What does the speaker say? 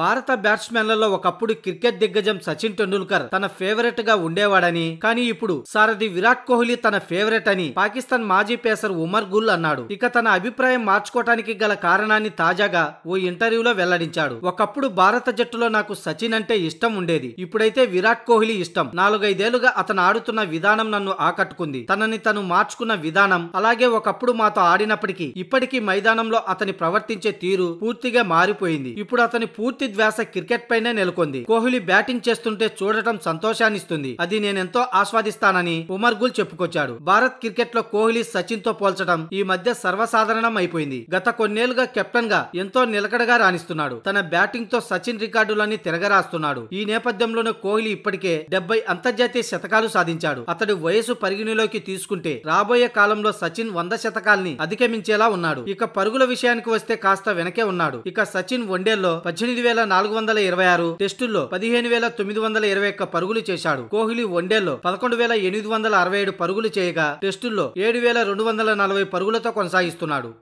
భారత బ్యాట్స్మెన్లలో ఒకప్పుడు క్రికెట్ దిగ్గజం సచిన్ టెండూల్కర్ తన ఫేవరెట్ గా ఉండేవాడని కానీ ఇప్పుడు సారథి విరాట్ కోహ్లీ తన ఫేవరెట్ అని పాకిస్తాన్ మాజీ పేసర్ ఉమర్ గుల్ అన్నాడు ఇక తన అభిప్రాయం మార్చుకోవటానికి గల కారణాన్ని తాజాగా ఓ ఇంటర్వ్యూలో వెల్లడించాడు ఒకప్పుడు భారత జట్టులో నాకు సచిన్ అంటే ఇష్టం ఉండేది ఇప్పుడైతే విరాట్ కోహ్లీ ఇష్టం నాలుగైదేళ్లుగా అతను ఆడుతున్న విధానం నన్ను ఆకట్టుకుంది తనని తను మార్చుకున్న విధానం అలాగే ఒకప్పుడు మాతో ఆడినప్పటికీ ఇప్పటికీ మైదానంలో అతని ప్రవర్తించే తీరు పూర్తిగా మారిపోయింది ఇప్పుడు అతని పూర్తి పూర్తి ద్వేష క్రికెట్ పైనే నెలకొంది కోహ్లీ బ్యాటింగ్ చేస్తుంటే చూడటం సంతోషాన్నిస్తుంది అది నేనెంతో ఆస్వాదిస్తానని ఉమర్ గుల్ చెప్పుకొచ్చాడు భారత్ క్రికెట్ లో కోహ్లీ సచిన్ తో పోల్చడం ఈ మధ్య సర్వసాధారణం అయిపోయింది గత కొన్నేళ్లుగా కెప్టెన్ గా ఎంతో నిలకడగా రాణిస్తున్నాడు తన బ్యాటింగ్ తో సచిన్ రికార్డులన్నీ తిరగరాస్తున్నాడు ఈ నేపథ్యంలోనే కోహ్లీ ఇప్పటికే డెబ్బై అంతర్జాతీయ శతకాలు సాధించాడు అతడి వయసు పరిగణలోకి తీసుకుంటే రాబోయే కాలంలో సచిన్ వంద శతకాల్ని అధిగమించేలా ఉన్నాడు ఇక పరుగుల విషయానికి వస్తే కాస్త వెనకే ఉన్నాడు ఇక సచిన్ వన్డేల్లో పద్దెనిమిది వేల నాలుగు వందల ఇరవై ఆరు టెస్టుల్లో పదిహేను వేల తొమ్మిది వందల ఇరవై ఒక్క పరుగులు చేశాడు కోహ్లీ లో పదకొండు వేల ఎనిమిది వందల అరవై ఏడు పరుగులు చేయగా టెస్టుల్లో ఏడు వేల రెండు వందల నలభై పరుగులతో కొనసాగిస్తున్నాడు